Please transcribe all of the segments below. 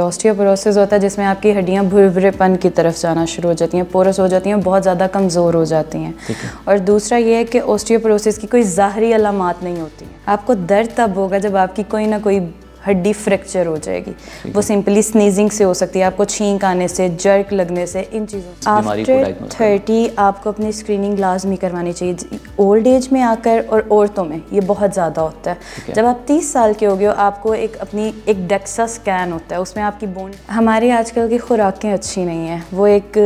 Osteoporosis होता है जिसमें आपकी हड्डियाँ भुरभुरेपन की तरफ जाना शुरू हो जाती हैं पोरस हो जाती हैं बहुत ज़्यादा कमज़ोर हो जाती हैं और दूसरा ये है कि ऑस्टियोपोरोसिस की कोई ज़ाहरी अलामत नहीं होती है आपको दर्द तब होगा जब आपकी कोई ना कोई हड्डी फ्रैक्चर हो जाएगी वो सिंपली स्नीजिंग से हो सकती है आपको छींक आने से जर्क लगने से इन चीज़ों आफ्टर थर्टी आपको अपनी स्क्रीनिंग लाजमी करवानी चाहिए ओल्ड एज में आकर और औरतों में ये बहुत ज़्यादा होता है जब आप तीस साल के हो गए हो आपको एक अपनी एक डेक्सा स्कैन होता है उसमें आपकी बोन हमारी आजकल की खुराकें अच्छी नहीं हैं वो एक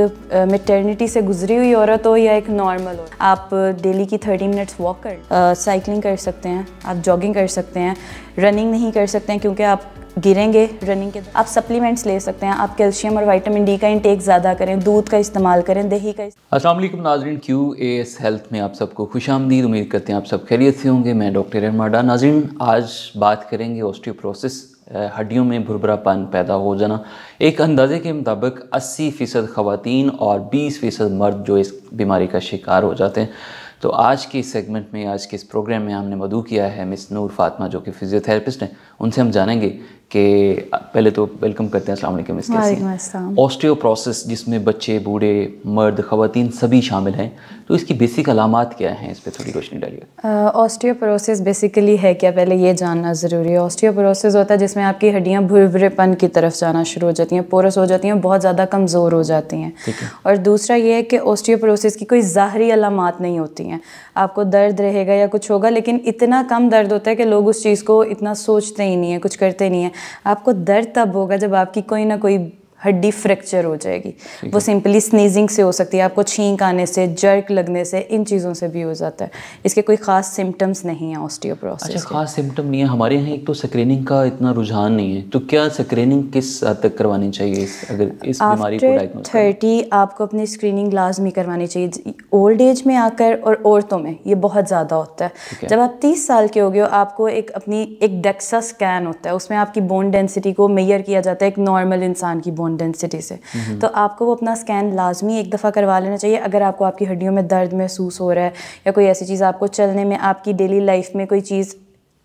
मेटर्निटी से गुजरी हुई औरत हो या एक नॉर्मल हो आप डेली की थर्टी मिनट्स वॉक कर साइकिलिंग कर सकते हैं आप जॉगिंग कर सकते हैं रनिंग नहीं कर सकते हैं क्योंकि आप गिरेंगे रनिंग के आप सप्लीमेंट्स ले सकते हैं आप कैल्शियम और विटामिन डी का इंटेक ज़्यादा करें दूध का इस्तेमाल करें दही का अस्सलाम वालेकुम नाजरीन क्यू ए एस हेल्थ में आप सबको खुश आमदीद उम्मीद करते हैं आप सब खैरियत से होंगे मैं डॉक्टर अहमाडा नाजरीन आज बात करेंगे ऑस्टियोप्रोसिस हड्डियों में भुरभरापन पैदा हो जाना एक अंदाज़े के मुताबिक अस्सी फ़ीसद ख़वातीन और बीस फ़ीसद मर्द जो इस बीमारी का शिकार हो जाते हैं तो आज के इस सेगमेंट में आज के इस प्रोग्राम में हमने मधु किया है मिस नूर फातमा जो कि फिजियोथेरेपिस्ट हैं उनसे हम जानेंगे कि पहले तो वेलकम करते हैं ऑस्टियोप्रोसेस जिसमें बच्चे बूढ़े मर्द ख़वान सभी शामिल हैं तो इसकी बेसिक अलामत क्या हैं इस पर थोड़ी रोशनी डालिए ऑस्टियोप्रोसेस बेसिकली है क्या पहले ये जानना ज़रूरी है ऑस्टियोप्रोसेस होता है जिसमें आपकी हड्डियाँ भुर भुरेपन की तरफ जाना शुरू हो जाती हैं पोरस हो जाती हैं बहुत ज़्यादा कमज़ोर हो जाती हैं और दूसरा ये है कि ऑस्टियोप्रोसेस की कोई ज़ाहरी अलामत नहीं होती हैं आपको दर्द रहेगा या कुछ होगा लेकिन इतना कम दर्द होता है कि लोग उस चीज़ को इतना सोचते ही नहीं है कुछ करते नहीं है आपको दर्द तब होगा जब आपकी कोई ना कोई हड्डी फ्रैक्चर हो जाएगी वो सिंपली स्नीजिंग से हो सकती है आपको छींक आने से जर्क लगने से इन चीज़ों से भी हो जाता है इसके कोई ख़ास सिम्टम्स नहीं है ऑस्टियोप्रोसिस अच्छा खास सिम्टम नहीं है हमारे यहाँ एक तो स्क्रीनिंग का इतना रुझान नहीं है तो क्या स्क्रीनिंग किस हद तक करवानी चाहिए इस अगर इस बीमारी को थर्टी आपको अपनी स्क्रीनिंग लाजमी करवानी चाहिए ओल्ड एज में आकर और औरतों में ये बहुत ज़्यादा होता है जब आप तीस साल के हो गए हो आपको एक अपनी एक डेक्सा स्कैन होता है उसमें आपकी बोन डेंसिटी को मेयर किया जाता है एक नॉर्मल इंसान की बोन बोन डेंसिटी से mm-hmm. तो आपको वो अपना स्कैन लाजमी एक दफ़ा करवा लेना चाहिए अगर आपको आपकी हड्डियों में दर्द महसूस हो रहा है या कोई ऐसी चीज़ आपको चलने में आपकी डेली लाइफ में कोई चीज़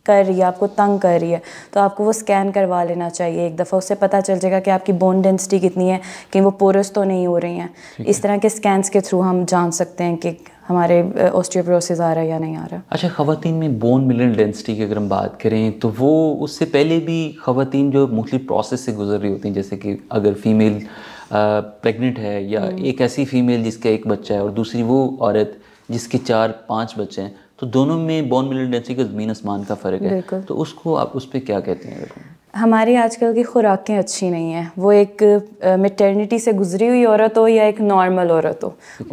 कर रही है आपको तंग कर रही है तो आपको वो स्कैन करवा लेना चाहिए एक दफ़ा उससे पता चल जाएगा कि आपकी बोन डेंसिटी कितनी है कि वो पोरस तो नहीं हो रही हैं इस तरह के स्कैन्स के थ्रू हम जान सकते हैं कि हमारे ऑस्टियोपोरोसिस आ रहा है या नहीं आ रहा अच्छा ख़वान में बोन मिलन डेंसिटी की अगर हम बात करें तो वो उससे पहले भी ख़वान जो मुख्तु प्रोसेस से गुजर रही होती हैं जैसे कि अगर फीमेल प्रेग्नेंट है या हम्म। एक ऐसी फ़ीमेल जिसका एक बच्चा है और दूसरी वो औरत जिसके चार पाँच बच्चे हैं तो दोनों में बोन मिलन डेंसिटी का ज़मीन आसमान का फ़र्क है तो उसको आप उस पर क्या कहते हैं हमारी आजकल की खुराकें अच्छी नहीं हैं वो एक मेटर्निटी से गुजरी हुई औरत हो या एक नॉर्मल औरत हो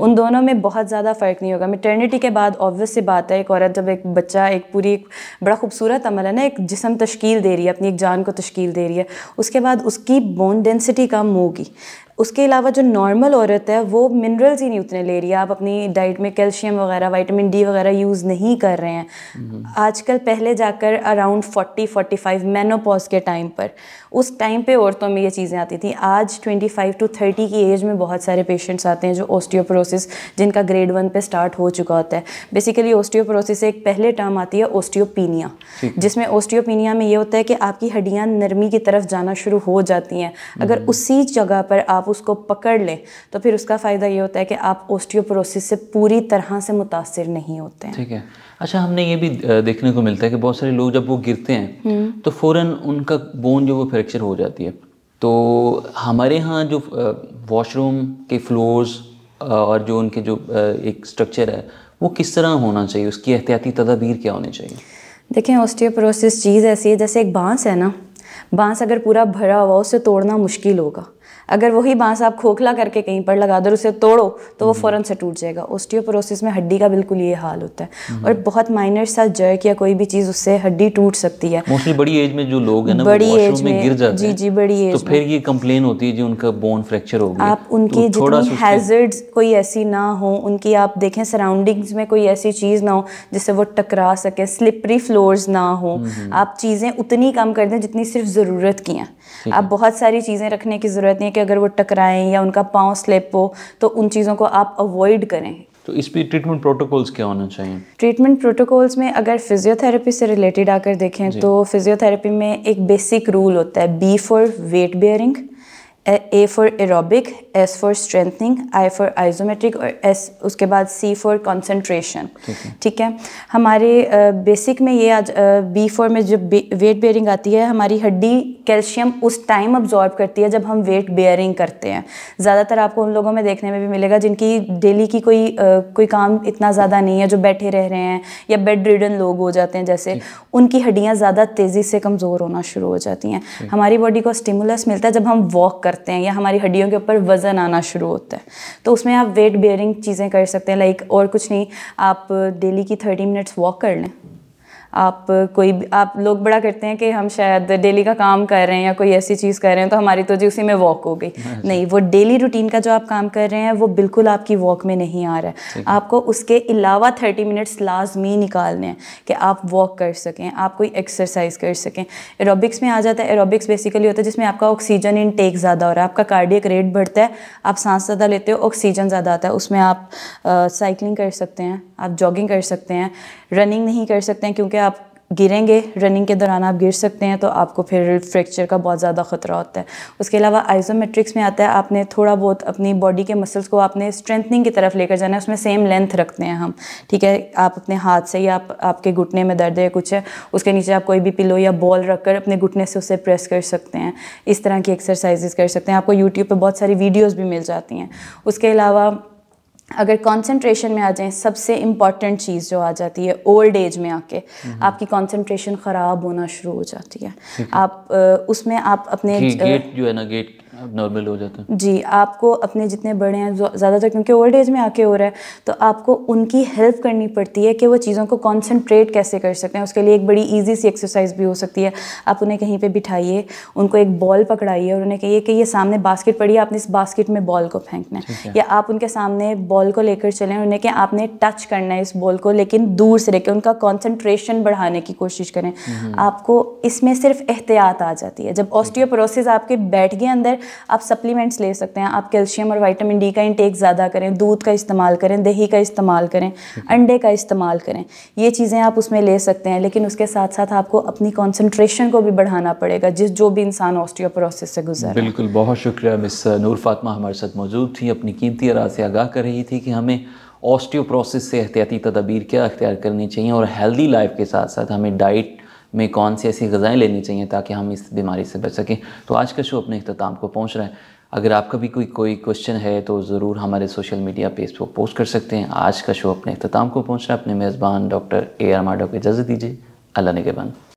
उन दोनों में बहुत ज़्यादा फ़र्क नहीं होगा मेटर्निटी के बाद ऑब्वियस सी बात है एक औरत जब एक बच्चा एक पूरी एक बड़ा खूबसूरत अमल है ना एक जिसम तश्कील दे रही है अपनी एक जान को तश्कील दे रही है उसके बाद उसकी बोन डेंसिटी कम होगी उसके अलावा जो नॉर्मल औरत है वो मिनरल्स ही नहीं उतने ले रही है आप अपनी डाइट में कैल्शियम वगैरह वाइटामिन डी वगैरह यूज़ नहीं कर रहे हैं हम्म। आजकल पहले जाकर अराउंड 40 45 मेनोपॉज के टाइम पर उस टाइम पे औरतों में ये चीज़ें आती थी आज 25 टू 30 की एज में बहुत सारे पेशेंट्स आते हैं जो ओस्टियोपोरोसिस जिनका ग्रेड वन पे स्टार्ट हो चुका होता है बेसिकली ओस्टियोपोरोसिस एक पहले टर्म आती है ओस्टियोपीनिया जिसमें ओस्टियोपीनिया में ये होता है कि आपकी हड्डियाँ नरमी की तरफ जाना शुरू हो जाती हैं अगर हम्म। उसी जगह पर आप उसको पकड़ लें तो फिर उसका फ़ायदा ये होता है कि आप ओस्टियोपोरोसिस से पूरी तरह से मुतासर नहीं होते हैं ठीक है अच्छा हमने ये भी देखने को मिलता है कि बहुत सारे लोग जब वो गिरते हैं हम्म। तो फ़ौर उनका बोन जो वो फ्रैक्चर हो जाती है तो हमारे यहाँ जो वॉशरूम के फ्लोर्स और जो उनके जो एक स्ट्रक्चर है वो किस तरह होना चाहिए उसकी एहतियाती तदाबीर क्या होनी चाहिए देखें ऑस्टियोपोरोसिस चीज़ ऐसी है जैसे एक बांस है ना बांस अगर पूरा भरा हुआ उसे तोड़ना मुश्किल होगा अगर वही बांस आप खोखला करके कहीं पर लगा दो उसे तोड़ो तो वो हम्म। फ़ौरन से टूट जाएगा ओस्टियोपोरोसिस में हड्डी का बिल्कुल ये हाल होता है हम्म। और बहुत माइनर सा जर्क या कोई भी चीज़ उससे हड्डी टूट सकती है मोस्टली बड़ी एज में जो लोग हैं ना बड़ी एज में गिर जाते जी जी बड़ी एज तो फिर ये कंप्लेन होती है जी उनका बोन फ्रैक्चर हो गया आप तो उनकी जितनी हैजर्ड्स कोई ऐसी ना हो उनकी आप देखें सराउंडिंग्स में कोई ऐसी चीज़ ना हो जिससे वो टकरा सके स्लिपरी फ्लोर्स ना हो हम्म, आप चीज़ें उतनी कम कर दें जितनी सिर्फ ज़रूरत की हैं आप बहुत सारी चीज़ें रखने की ज़रूरत नहीं है कि अगर वो टकराएं या उनका पाँव स्लिप हो तो उन चीज़ों को आप अवॉइड करें तो इसमें ट्रीटमेंट प्रोटोकॉल्स क्या होना चाहिए ट्रीटमेंट प्रोटोकॉल्स में अगर फिजियोथेरेपी से रिलेटेड आकर देखें तो फिजियोथेरेपी में एक बेसिक रूल होता है B for weight bearing A for aerobic S for strengthening I for isometric और एस उसके बाद सी फॉर कंसंट्रेशन ठीक है हमारे बेसिक में ये आज बी फॉर में जब वेट बेयरिंग आती है हमारी हड्डी कैल्शियम उस टाइम अब्जॉर्ब करती है जब हम वेट बेयरिंग करते हैं ज़्यादातर आपको उन लोगों में देखने में भी मिलेगा जिनकी डेली की कोई कोई काम इतना ज़्यादा नहीं है जो बैठे रह रहे हैं या बेड रिडन लोग हो जाते हैं जैसे उनकी हड्डियाँ ज़्यादा तेज़ी से कमज़ोर होना शुरू हो जाती हैं हमारी बॉडी को स्टिमुलस मिलता है जब हम वॉक करते हैं या हमारी हड्डियों के ऊपर वज़न आना शुरू होता है तो उसमें आप वेट बेयरिंग चीज़ें कर सकते हैं लाइक और कुछ नहीं आप डेली की थर्टी मिनट्स वॉक कर लें आप कोई आप लोग बड़ा करते हैं कि हम शायद डेली का काम कर रहे हैं या कोई ऐसी चीज़ कर रहे हैं तो हमारी तो जी उसी में वॉक हो गई अच्छा। नहीं वो डेली रूटीन का जो आप काम कर रहे हैं वो बिल्कुल आपकी वॉक में नहीं आ रहा है आपको उसके अलावा थर्टी मिनट्स लाजमी निकालने हैं कि आप वॉक कर सकें आप कोई एक्सरसाइज कर सकें एरोबिक्स में आ जाता है एरोबिक्स बेसिकली होता है जिसमें आपका ऑक्सीजन इनटेक ज़्यादा हो रहा है आपका कार्डियक रेट बढ़ता है आप सांस ज़्यादा लेते हो ऑक्सीजन ज़्यादा आता है उसमें आप साइकिलिंग कर सकते हैं आप जॉगिंग कर सकते हैं रनिंग नहीं कर सकते हैं क्योंकि गिरेंगे रनिंग के दौरान आप गिर सकते हैं तो आपको फिर फ्रैक्चर का बहुत ज़्यादा ख़तरा होता है उसके अलावा आइजोमेट्रिक्स में आता है आपने थोड़ा बहुत अपनी बॉडी के मसल्स को आपने स्ट्रेंथनिंग की तरफ लेकर जाना है उसमें सेम लेंथ रखते हैं हम ठीक है आप अपने हाथ से या आप, आपके घुटने में दर्द है कुछ है उसके नीचे आप कोई भी पिलो या बॉल रख कर अपने घुटने से उसे प्रेस कर सकते हैं इस तरह की एक्सरसाइजेज़ कर सकते हैं आपको यूट्यूब पर बहुत सारी वीडियोज़ भी मिल जाती हैं उसके अलावा अगर कंसंट्रेशन में आ जाएं सबसे इम्पॉर्टेंट चीज़ जो आ जाती है ओल्ड एज में आके हम्म। आपकी कंसंट्रेशन ख़राब होना शुरू हो जाती है आप उसमें आप अपने गेट जो है ना गेट नॉर्मल हो जाता है जी आपको अपने जितने बड़े हैं ज़्यादातर क्योंकि ओल्ड एज में आके हो रहा है तो आपको उनकी हेल्प करनी पड़ती है कि वो चीज़ों को कॉन्सेंट्रेट कैसे कर सकते हैं उसके लिए एक बड़ी ईजी सी एक्सरसाइज भी हो सकती है आप उन्हें कहीं पर बिठाइए उनको एक बॉल पकड़ाइए और उन्हें कहिए कि ये सामने बास्केट पड़ी है आपने इस बास्केट में बॉल को फेंकना है या आप उनके सामने बॉल को लेकर चलें उन्हें कि आपने टच करना है इस बॉल को लेकिन दूर से लेकर उनका कॉन्सेंट्रेशन बढ़ाने की कोशिश करें हम्म। आपको इसमें सिर्फ एहतियात आ जाती है जब ऑस्टियोपोरोसिस आपके बैठ गए अंदर आप सप्लीमेंट्स ले सकते हैं आप कैल्शियम और विटामिन डी का इंटेक ज़्यादा करें दूध का इस्तेमाल करें दही का इस्तेमाल करें हम्म। अंडे का इस्तेमाल करें ये चीज़ें आप उसमें ले सकते हैं लेकिन उसके साथ साथ आपको अपनी कॉन्सेंट्रेशन को भी बढ़ाना पड़ेगा जिस जो भी इंसान ऑस्टियोप्रोसेस से गुजर बिल्कुल बहुत शुक्रिया मिस नूर फातमा हमारे साथ मौजूद थी अपनी कीमती रात से आगाह कर रही थी कि हमें ऑस्टियोप्रोसेस से एहतियाती तदाबीर क्या अख्तियार करनी चाहिए और हेल्दी लाइफ के साथ साथ हमें डाइट में कौन सी ऐसी गज़ाएँ लेनी चाहिए ताकि हम इस बीमारी से बच सकें तो आज का शो अपने अख्ताम को पहुँच रहा है अगर आपका भी कोई कोई क्वेश्चन है तो ज़रूर हमारे सोशल मीडिया पेज पर पोस्ट कर सकते हैं आज का शो अपने अख्ताम को पहुँच रहा है अपने मेज़बान डॉक्टर ए आर माडो को इजाज़त दीजिए अल्लाह ने के